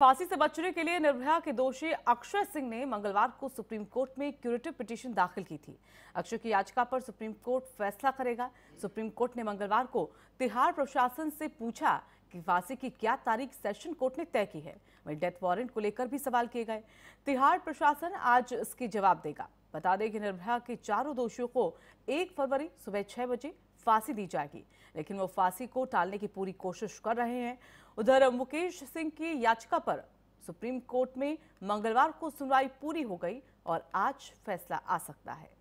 फांसी से बचने के लिए निर्भया के दोषी अक्षय सिंह ने मंगलवार को सुप्रीम कोर्ट में क्यूरेटिव पिटीशन दाखिल की थी अक्षय की याचिका पर सुप्रीम कोर्ट फैसला करेगा सुप्रीम कोर्ट ने मंगलवार को तिहाड़ प्रशासन से पूछा कि फांसी की क्या तारीख सेशन कोर्ट ने तय की है वही डेथ वारंट को लेकर भी सवाल किए गए तिहाड़ प्रशासन आज इसके जवाब देगा बता दें कि निर्भया के चारों दोषियों को एक फरवरी सुबह छह बजे फांसी दी जाएगी लेकिन वो फांसी को टालने की पूरी कोशिश कर रहे हैं उधर मुकेश सिंह की याचिका पर सुप्रीम कोर्ट में मंगलवार को सुनवाई पूरी हो गई और आज फैसला आ सकता है